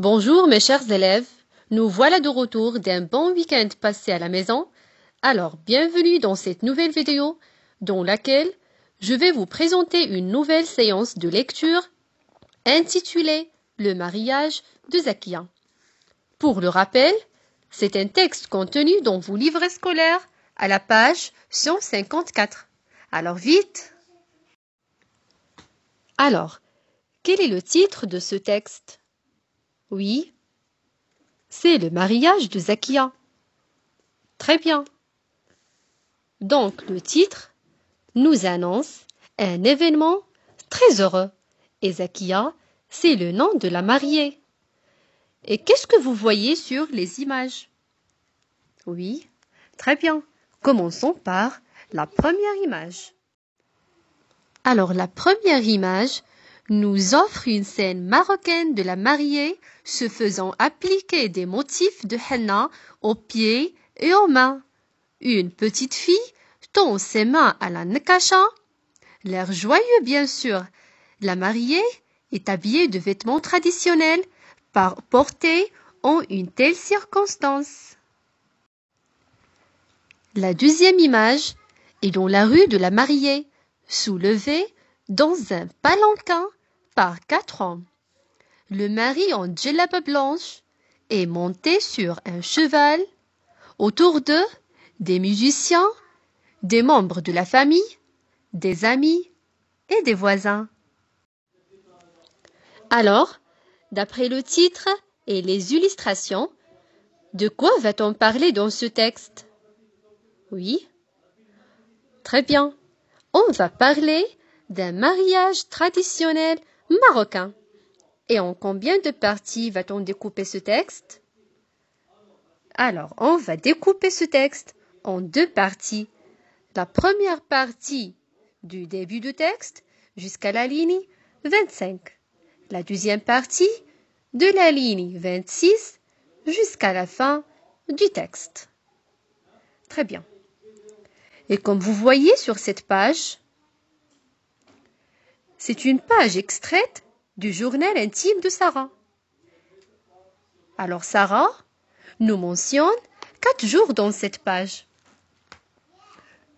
Bonjour mes chers élèves, nous voilà de retour d'un bon week-end passé à la maison. Alors bienvenue dans cette nouvelle vidéo dans laquelle je vais vous présenter une nouvelle séance de lecture intitulée Le mariage de Zakia. Pour le rappel, c'est un texte contenu dans vos livres scolaires à la page 154. Alors vite Alors, quel est le titre de ce texte oui. C'est le mariage de Zakia. Très bien. Donc le titre nous annonce un événement très heureux. Et Zakia, c'est le nom de la mariée. Et qu'est-ce que vous voyez sur les images Oui, très bien. Commençons par la première image. Alors la première image, nous offre une scène marocaine de la mariée se faisant appliquer des motifs de henna aux pieds et aux mains. Une petite fille tend ses mains à la nakacha, l'air joyeux bien sûr. La mariée est habillée de vêtements traditionnels par portée en une telle circonstance. La deuxième image est dans la rue de la mariée, soulevée dans un palanquin par quatre ans. Le mari en djellaba blanche est monté sur un cheval. Autour d'eux, des musiciens, des membres de la famille, des amis et des voisins. Alors, d'après le titre et les illustrations, de quoi va-t-on parler dans ce texte Oui Très bien. On va parler d'un mariage traditionnel marocain. Et en combien de parties va-t-on découper ce texte Alors, on va découper ce texte en deux parties. La première partie du début du texte jusqu'à la ligne 25. La deuxième partie de la ligne 26 jusqu'à la fin du texte. Très bien. Et comme vous voyez sur cette page, c'est une page extraite du journal intime de Sarah. Alors Sarah nous mentionne quatre jours dans cette page.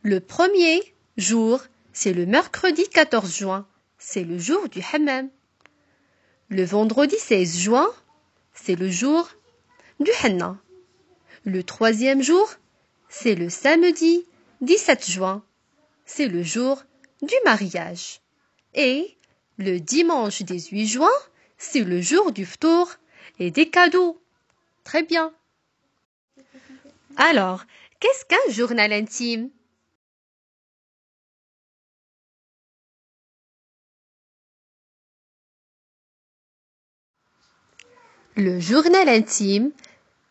Le premier jour, c'est le mercredi 14 juin, c'est le jour du hammam. Le vendredi 16 juin, c'est le jour du henna. Le troisième jour, c'est le samedi 17 juin, c'est le jour du mariage. Et le dimanche 18 juin, c'est le jour du tour et des cadeaux. Très bien. Alors, qu'est-ce qu'un journal intime Le journal intime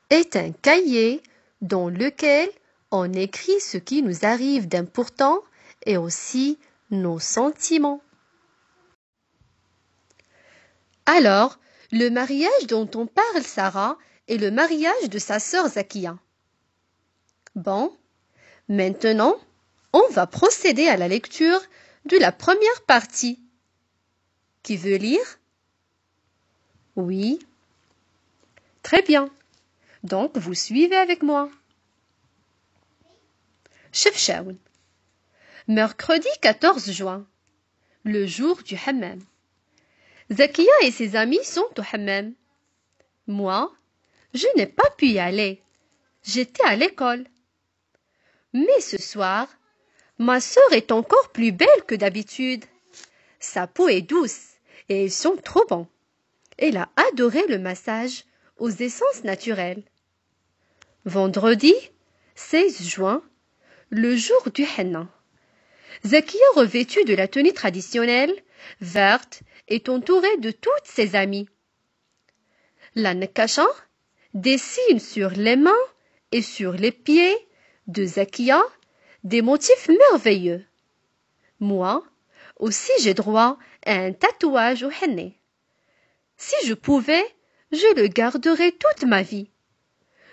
est un cahier dans lequel on écrit ce qui nous arrive d'important et aussi nos sentiments. Alors, le mariage dont on parle, Sarah, est le mariage de sa sœur Zakia. Bon, maintenant, on va procéder à la lecture de la première partie. Qui veut lire Oui. Très bien. Donc, vous suivez avec moi. Chef Mercredi 14 juin, le jour du hammam. Zakia et ses amis sont au hammam. Moi, je n'ai pas pu y aller. J'étais à l'école. Mais ce soir, ma sœur est encore plus belle que d'habitude. Sa peau est douce et ils sont trop bons. Elle a adoré le massage aux essences naturelles. Vendredi, 16 juin, le jour du henna. Zakia, revêtue de la tenue traditionnelle, verte est entouré de toutes ses amies. La Nakasha dessine sur les mains et sur les pieds de Zakia des motifs merveilleux. Moi aussi j'ai droit à un tatouage au henné. Si je pouvais, je le garderais toute ma vie.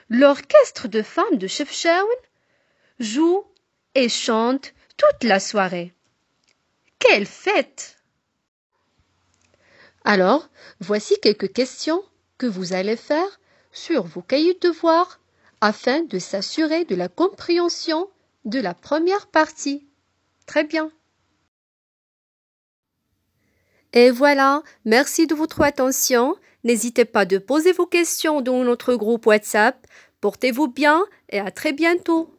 L'orchestre de femmes de Chefchaouen joue et chante toute la soirée. Quelle fête alors, voici quelques questions que vous allez faire sur vos cahiers de devoirs afin de s'assurer de la compréhension de la première partie. Très bien. Et voilà, merci de votre attention. N'hésitez pas de poser vos questions dans notre groupe WhatsApp. Portez-vous bien et à très bientôt.